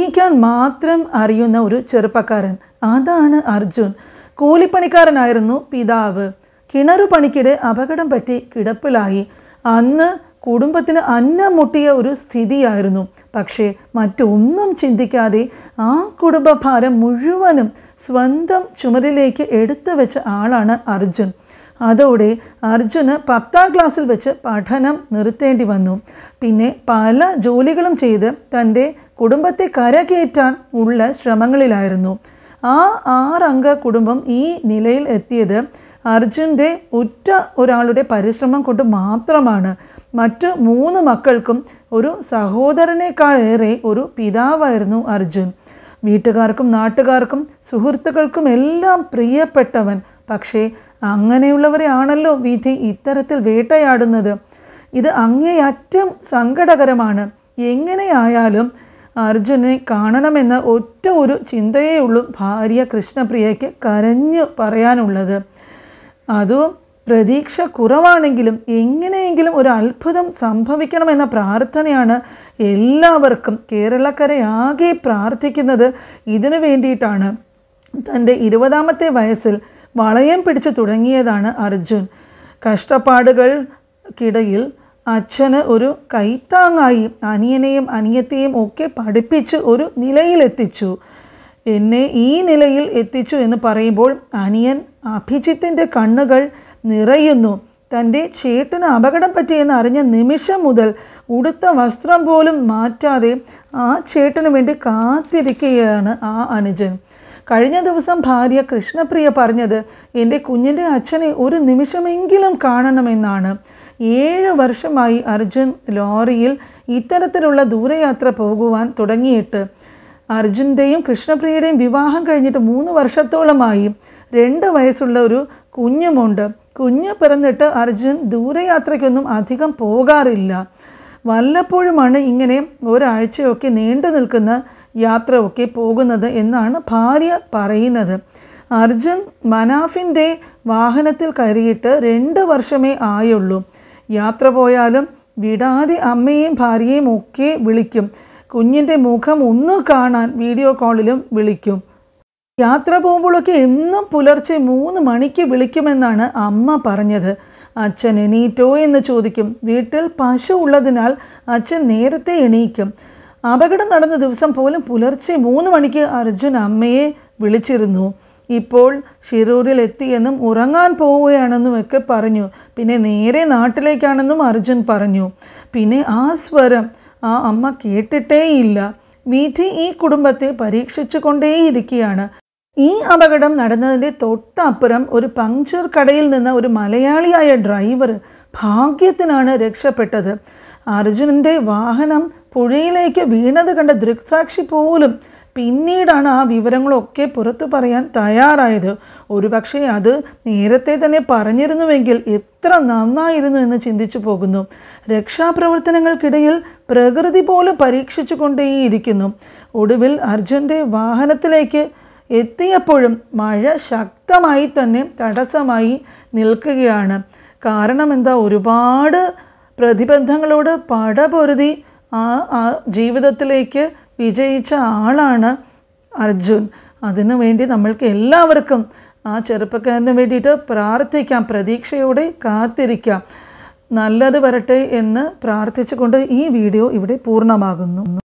വായിക്കാൻ മാത്രം അറിയുന്ന ഒരു ചെറുപ്പക്കാരൻ അതാണ് അർജുൻ കൂലിപ്പണിക്കാരനായിരുന്നു പിതാവ് കിണറു പണിക്കിടെ അപകടം പറ്റി കിടപ്പിലായി അന്ന് കുടുംബത്തിന് അന്നം മുട്ടിയ ഒരു സ്ഥിതിയായിരുന്നു പക്ഷേ മറ്റൊന്നും ചിന്തിക്കാതെ ആ കുടുംബഭാരം മുഴുവനും സ്വന്തം ചുമരിലേക്ക് എടുത്തു വെച്ച ആളാണ് അർജുൻ അതോടെ അർജുന് പത്താം ക്ലാസ്സിൽ വെച്ച് പഠനം നിർത്തേണ്ടി വന്നു പിന്നെ പല ജോലികളും ചെയ്ത് തൻ്റെ കുടുംബത്തെ കരകയറ്റാൻ ഉള്ള ശ്രമങ്ങളിലായിരുന്നു ആ ആറംഗ കുടുംബം ഈ നിലയിൽ എത്തിയത് അർജുൻ്റെ ഒറ്റ ഒരാളുടെ പരിശ്രമം കൊണ്ട് മാത്രമാണ് മറ്റ് മൂന്ന് മക്കൾക്കും ഒരു സഹോദരനേക്കാളേറെ ഒരു പിതാവായിരുന്നു അർജുൻ വീട്ടുകാർക്കും നാട്ടുകാർക്കും സുഹൃത്തുക്കൾക്കും എല്ലാം പ്രിയപ്പെട്ടവൻ പക്ഷേ അങ്ങനെയുള്ളവരെയാണല്ലോ വിധി ഇത്തരത്തിൽ വേട്ടയാടുന്നത് ഇത് അങ്ങേയറ്റം സങ്കടകരമാണ് എങ്ങനെയായാലും അർജുനെ കാണണമെന്ന ഒറ്റ ഒരു ചിന്തയേ ഉള്ളൂ ഭാര്യ കൃഷ്ണപ്രിയയ്ക്ക് കരഞ്ഞു പറയാനുള്ളത് അതും പ്രതീക്ഷ കുറവാണെങ്കിലും എങ്ങനെയെങ്കിലും ഒരു അത്ഭുതം സംഭവിക്കണമെന്ന പ്രാർത്ഥനയാണ് എല്ലാവർക്കും കേരളക്കരയാകെ പ്രാർത്ഥിക്കുന്നത് ഇതിനു വേണ്ടിയിട്ടാണ് തൻ്റെ ഇരുപതാമത്തെ വയസ്സിൽ വളയം പിടിച്ചു തുടങ്ങിയതാണ് അർജുൻ കഷ്ടപ്പാടുകൾക്കിടയിൽ അച്ഛന് ഒരു കൈത്താങ്ങായി അനിയനെയും അനിയത്തെയും ഒക്കെ പഠിപ്പിച്ച് ഒരു നിലയിലെത്തിച്ചു എന്നെ ഈ നിലയിൽ എത്തിച്ചു എന്ന് പറയുമ്പോൾ അനിയൻ അഭിജിത്തിൻ്റെ കണ്ണുകൾ നിറയുന്നു തൻ്റെ ചേട്ടന് അപകടം പറ്റിയെന്ന് അറിഞ്ഞ നിമിഷം മുതൽ ഉടുത്ത വസ്ത്രം പോലും മാറ്റാതെ ആ ചേട്ടന് വേണ്ടി കാത്തിരിക്കുകയാണ് ആ അനുജൻ കഴിഞ്ഞ ദിവസം ഭാര്യ കൃഷ്ണപ്രിയ പറഞ്ഞത് എൻ്റെ കുഞ്ഞിൻ്റെ അച്ഛനെ ഒരു നിമിഷമെങ്കിലും കാണണമെന്നാണ് ഏഴ് വർഷമായി അർജുൻ ലോറിയിൽ ഇത്തരത്തിലുള്ള ദൂരയാത്ര പോകുവാൻ തുടങ്ങിയിട്ട് അർജുൻ്റെയും കൃഷ്ണപ്രിയയുടെയും വിവാഹം കഴിഞ്ഞിട്ട് മൂന്ന് വർഷത്തോളമായി രണ്ട് വയസ്സുള്ള ഒരു കുഞ്ഞുമുണ്ട് കുഞ്ഞ് പിറന്നിട്ട് അർജുൻ ദൂരയാത്രയ്ക്കൊന്നും അധികം പോകാറില്ല വല്ലപ്പോഴുമാണ് ഇങ്ങനെ ഒരാഴ്ചയൊക്കെ നീണ്ടു നിൽക്കുന്ന യാത്രയൊക്കെ പോകുന്നത് എന്നാണ് ഭാര്യ പറയുന്നത് അർജുൻ മനാഫിൻ്റെ വാഹനത്തിൽ കയറിയിട്ട് രണ്ട് വർഷമേ ആയുള്ളൂ യാത്ര പോയാലും വിടാതെ അമ്മയെയും ഭാര്യയെയും ഒക്കെ വിളിക്കും കുഞ്ഞിൻ്റെ മുഖം ഒന്ന് കാണാൻ വീഡിയോ കോളിലും വിളിക്കും യാത്ര പോകുമ്പോഴൊക്കെ എന്നും പുലർച്ചെ മൂന്ന് മണിക്ക് വിളിക്കുമെന്നാണ് അമ്മ പറഞ്ഞത് അച്ഛൻ എണീറ്റോ എന്ന് ചോദിക്കും വീട്ടിൽ പശു ഉള്ളതിനാൽ അച്ഛൻ നേരത്തെ എണീക്കും അപകടം നടന്ന ദിവസം പോലും പുലർച്ചെ മൂന്ന് മണിക്ക് അർജുൻ അമ്മയെ വിളിച്ചിരുന്നു ഇപ്പോൾ ഷിരൂരിൽ എത്തിയെന്നും ഉറങ്ങാൻ പോവുകയാണെന്നും ഒക്കെ പറഞ്ഞു പിന്നെ നേരെ നാട്ടിലേക്കാണെന്നും അർജുൻ പറഞ്ഞു പിന്നെ ആ സ്വരം ആ അമ്മ കേട്ടിട്ടേയില്ല വിധി ഈ കുടുംബത്തെ പരീക്ഷിച്ചു കൊണ്ടേയിരിക്കുകയാണ് ഈ അപകടം നടന്നതിൻ്റെ തൊട്ടപ്പുറം ഒരു പങ്ക്ചർ കടയിൽ നിന്ന് ഒരു മലയാളിയായ ഡ്രൈവർ ഭാഗ്യത്തിനാണ് രക്ഷപ്പെട്ടത് അർജുനൻ്റെ വാഹനം പുഴയിലേക്ക് വീണത് കണ്ട ദൃക്സാക്ഷി പോലും പിന്നീടാണ് ആ വിവരങ്ങളൊക്കെ പുറത്തു പറയാൻ തയ്യാറായത് ഒരുപക്ഷെ അത് നേരത്തെ തന്നെ പറഞ്ഞിരുന്നുവെങ്കിൽ എത്ര നന്നായിരുന്നു എന്ന് ചിന്തിച്ചു പോകുന്നു രക്ഷാപ്രവർത്തനങ്ങൾക്കിടയിൽ പ്രകൃതി പോലും പരീക്ഷിച്ചു കൊണ്ടേയിരിക്കുന്നു ഒടുവിൽ അർജുൻ്റെ വാഹനത്തിലേക്ക് എത്തിയപ്പോഴും മഴ ശക്തമായി തന്നെ തടസ്സമായി നിൽക്കുകയാണ് കാരണം എന്താ ഒരുപാട് പ്രതിബന്ധങ്ങളോട് പടപൊരുതി ആ ജീവിതത്തിലേക്ക് വിജയിച്ച ആളാണ് അർജുൻ അതിനു വേണ്ടി നമ്മൾക്ക് എല്ലാവർക്കും ആ ചെറുപ്പക്കാരന് വേണ്ടിയിട്ട് പ്രാർത്ഥിക്കാം പ്രതീക്ഷയോടെ കാത്തിരിക്കാം നല്ലത് വരട്ടെ എന്ന് പ്രാർത്ഥിച്ചുകൊണ്ട് ഈ വീഡിയോ ഇവിടെ പൂർണ്ണമാകുന്നു